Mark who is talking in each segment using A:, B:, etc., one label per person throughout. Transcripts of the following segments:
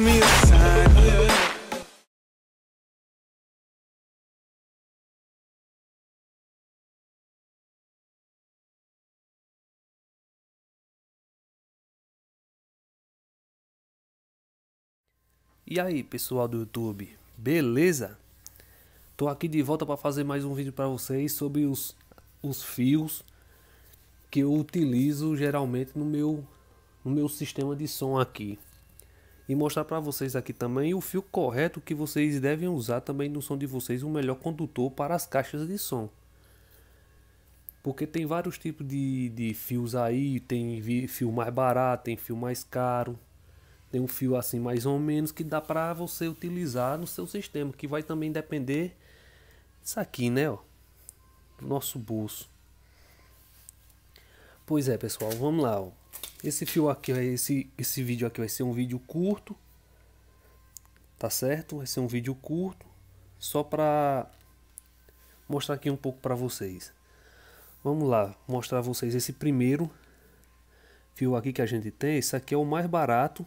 A: me E aí, pessoal do YouTube, beleza? Tô aqui de volta para fazer mais um vídeo para vocês sobre os, os fios que eu utilizo geralmente no meu, no meu sistema de som aqui. E mostrar para vocês aqui também o fio correto que vocês devem usar também no som de vocês, o melhor condutor para as caixas de som. Porque tem vários tipos de, de fios aí, tem fio mais barato, tem fio mais caro, tem um fio assim mais ou menos que dá para você utilizar no seu sistema, que vai também depender disso aqui, né, ó, do nosso bolso. Pois é, pessoal, vamos lá. Ó. Esse fio aqui, esse, esse vídeo aqui vai ser um vídeo curto, tá certo? Vai ser um vídeo curto, só para mostrar aqui um pouco para vocês. Vamos lá, mostrar a vocês esse primeiro fio aqui que a gente tem. Esse aqui é o mais barato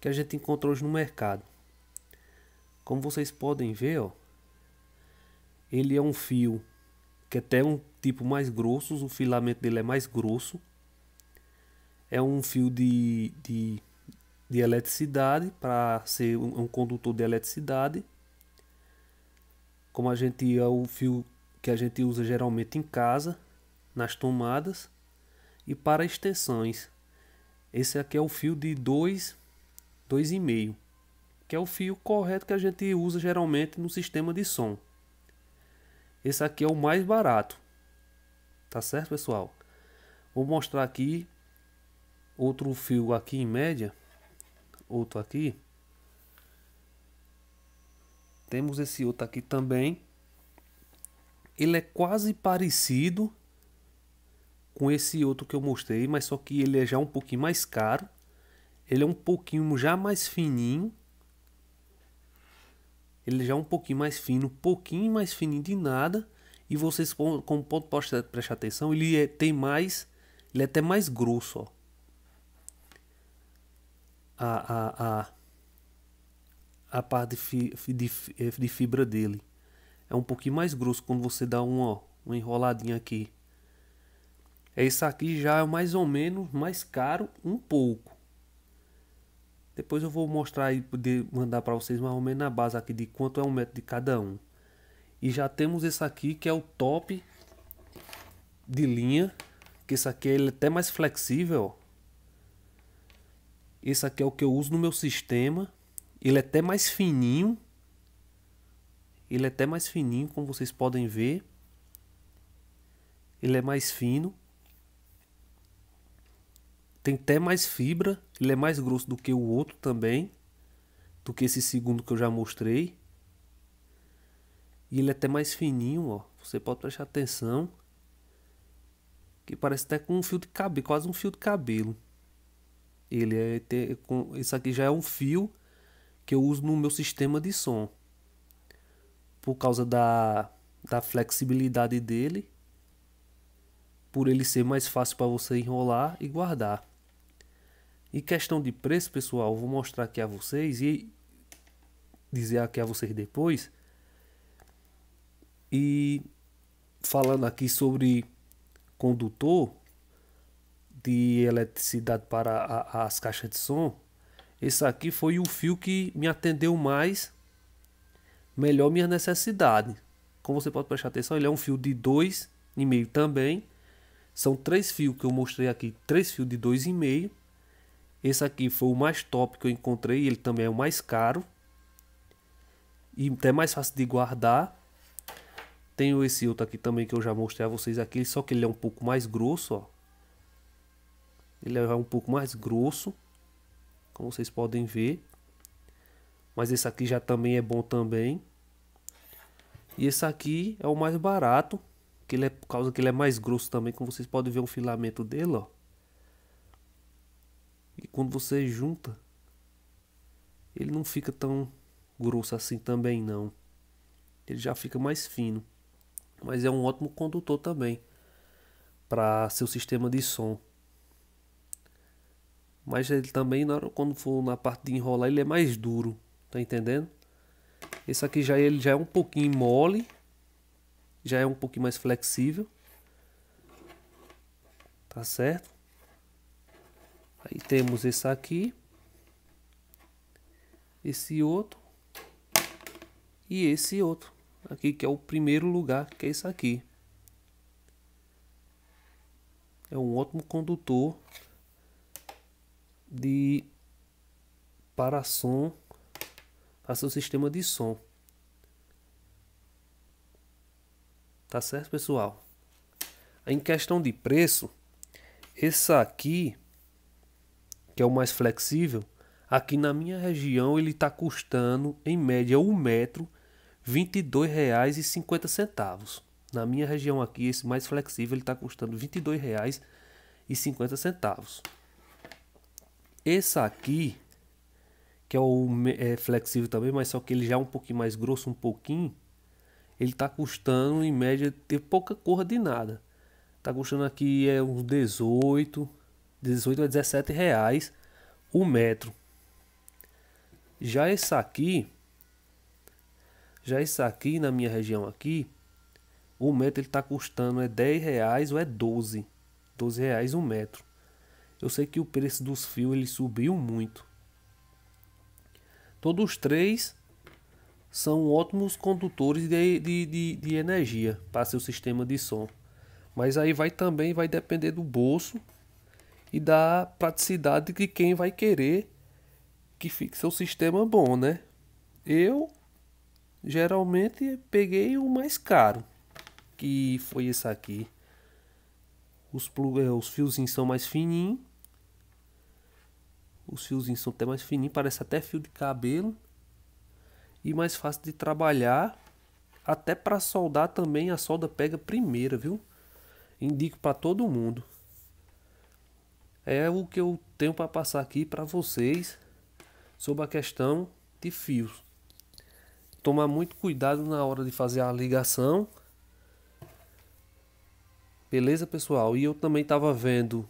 A: que a gente encontrou hoje no mercado. Como vocês podem ver, ó, ele é um fio que até é um tipo mais grosso, o filamento dele é mais grosso. É um fio de, de, de eletricidade para ser um, um condutor de eletricidade. Como a gente é o fio que a gente usa geralmente em casa, nas tomadas e para extensões. Esse aqui é o fio de 2 2,5, que é o fio correto que a gente usa geralmente no sistema de som. Esse aqui é o mais barato. Tá certo, pessoal? Vou mostrar aqui outro fio aqui em média. Outro aqui. Temos esse outro aqui também. Ele é quase parecido com esse outro que eu mostrei, mas só que ele é já um pouquinho mais caro. Ele é um pouquinho já mais fininho ele já é um pouquinho mais fino, um pouquinho mais fininho de nada. E vocês, como pode prestar atenção, ele é, tem mais, ele é até mais grosso, ó. A, a, a, a parte fi, de, eh, de fibra dele é um pouquinho mais grosso quando você dá um, ó, uma enroladinha aqui. Esse aqui já é mais ou menos mais caro um pouco. Depois eu vou mostrar e poder mandar para vocês mais ou menos na base aqui de quanto é um metro de cada um. E já temos esse aqui que é o top de linha. Que esse aqui é ele é até mais flexível. Esse aqui é o que eu uso no meu sistema. Ele é até mais fininho. Ele é até mais fininho, como vocês podem ver. Ele é mais fino tem até mais fibra, ele é mais grosso do que o outro também, do que esse segundo que eu já mostrei. E ele é até mais fininho, ó. Você pode prestar atenção. Que parece até com um fio de cabelo, quase um fio de cabelo. Ele é com, isso aqui já é um fio que eu uso no meu sistema de som. Por causa da, da flexibilidade dele, por ele ser mais fácil para você enrolar e guardar. E questão de preço, pessoal, vou mostrar aqui a vocês e dizer aqui a vocês depois. E falando aqui sobre condutor de eletricidade para a, as caixas de som, esse aqui foi o fio que me atendeu mais, melhor minha necessidade. Como você pode prestar atenção, ele é um fio de 2,5 também. São três fios que eu mostrei aqui, três fios de 2,5 esse aqui foi o mais top que eu encontrei, ele também é o mais caro. E até mais fácil de guardar. Tenho esse outro aqui também que eu já mostrei a vocês aqui, só que ele é um pouco mais grosso, ó. Ele é um pouco mais grosso, como vocês podem ver. Mas esse aqui já também é bom também. E esse aqui é o mais barato, que ele é por causa que ele é mais grosso também, como vocês podem ver o filamento dele, ó. E quando você junta, ele não fica tão grosso assim também não. Ele já fica mais fino. Mas é um ótimo condutor também para seu sistema de som. Mas ele também, hora, quando for na parte de enrolar, ele é mais duro. Tá entendendo? Esse aqui já, ele já é um pouquinho mole. Já é um pouquinho mais flexível. Tá certo? temos esse aqui, esse outro e esse outro aqui, que é o primeiro lugar, que é esse aqui. É um ótimo condutor de para som, para seu sistema de som. Tá certo, pessoal? Em questão de preço, esse aqui é o mais flexível, aqui na minha região ele está custando em média um metro R$ 22,50. Na minha região aqui, esse mais flexível está custando R$ 22,50. Esse aqui, que é o é flexível também, mas só que ele já é um pouquinho mais grosso, um pouquinho, ele está custando em média ter pouca cor de nada. Está custando aqui é uns 18, 18 a 17 reais o metro. Já esse aqui, já esse aqui na minha região aqui, o metro ele está custando é 10 reais ou é 12, 12 reais um metro. Eu sei que o preço dos fios ele subiu muito. Todos os três são ótimos condutores de, de, de, de energia para seu sistema de som. Mas aí vai também vai depender do bolso e da praticidade de quem vai querer que fique seu sistema bom, né? Eu geralmente peguei o mais caro, que foi esse aqui. Os, plug, eh, os fiozinhos são mais fininhos. Os fiozinhos são até mais fininhos, parece até fio de cabelo. E mais fácil de trabalhar. Até para soldar também, a solda pega primeira, viu? Indico para todo mundo é o que eu tenho para passar aqui para vocês sobre a questão de fios. Tomar muito cuidado na hora de fazer a ligação. Beleza, pessoal? E eu também estava vendo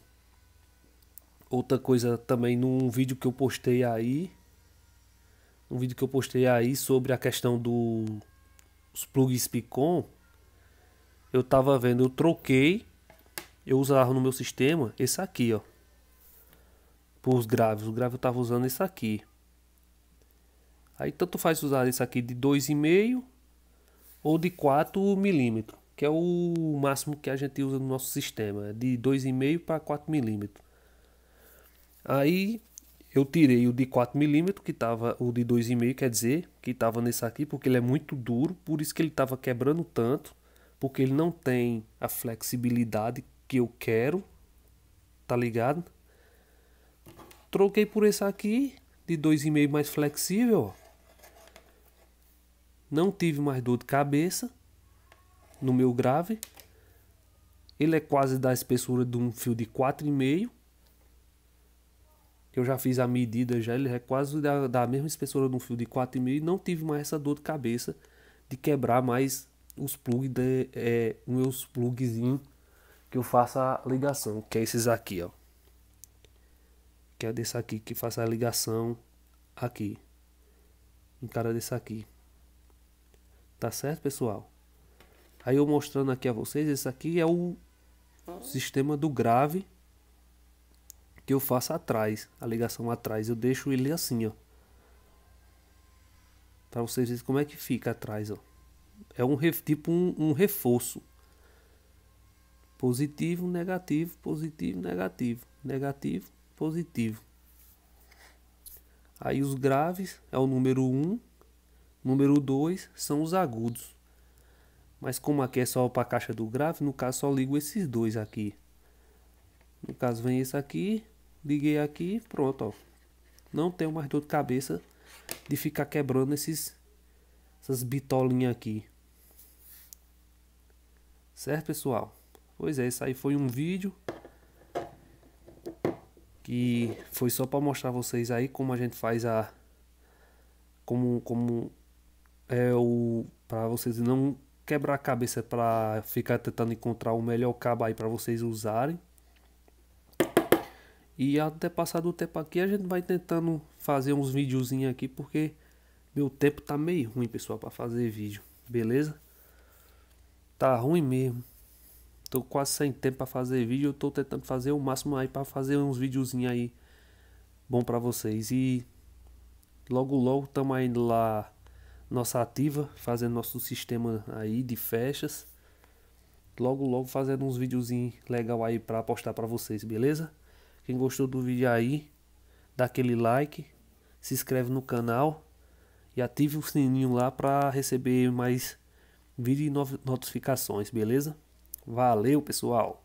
A: outra coisa também num vídeo que eu postei aí. Um vídeo que eu postei aí sobre a questão dos plugs Picon. Eu estava vendo, eu troquei. Eu usava no meu sistema esse aqui, ó para os graves. O grave eu estava usando isso aqui. Aí tanto faz usar isso aqui de 2,5 ou de 4 milímetros, que é o máximo que a gente usa no nosso sistema, de 2,5 para 4 milímetros. Aí eu tirei o de 4 milímetros, que estava o de 2,5, quer dizer, que estava nesse aqui, porque ele é muito duro, por isso que ele estava quebrando tanto, porque ele não tem a flexibilidade que eu quero, tá ligado? Troquei por esse aqui, de 2,5 mais flexível. Ó. Não tive mais dor de cabeça no meu grave. Ele é quase da espessura de um fio de 4,5. Eu já fiz a medida já, ele é quase da, da mesma espessura de um fio de 4,5. Não tive mais essa dor de cabeça de quebrar mais os plugs, é, meus plugzinhos que eu faço a ligação, que é esses aqui, ó que é desse aqui, que faça a ligação aqui. Em cara desse aqui. Tá certo, pessoal? Aí eu mostrando aqui a vocês, esse aqui é o sistema do grave que eu faço atrás, a ligação atrás. Eu deixo ele assim, ó. Para vocês verem como é que fica atrás, ó. É um tipo um, um reforço. Positivo, negativo, positivo, negativo, negativo, positivo. Aí os graves é o número 1, número 2 são os agudos. Mas como aqui é só para a caixa do grave, no caso só ligo esses dois aqui. No caso vem esse aqui, liguei aqui, pronto, ó. Não tenho mais dor de cabeça de ficar quebrando esses essas bitolinhas aqui. Certo, pessoal? Pois é, isso aí foi um vídeo que foi só para mostrar a vocês aí como a gente faz a como como é o para vocês não quebrar a cabeça para ficar tentando encontrar o melhor cabo aí para vocês usarem. E até passar do tempo aqui a gente vai tentando fazer uns videozinhos aqui porque meu tempo tá meio ruim, pessoal, para fazer vídeo, beleza? Tá ruim mesmo. Tô quase sem tempo para fazer vídeo, eu tô tentando fazer o máximo aí para fazer uns videozinhos aí bom para vocês. E logo logo estamos aí lá nossa ativa, fazendo nosso sistema aí de fechas. Logo logo fazendo uns videozinhos legal aí para postar para vocês, beleza? Quem gostou do vídeo aí, dá aquele like, se inscreve no canal e ative o sininho lá para receber mais vídeo e notificações, beleza? Valeu, pessoal!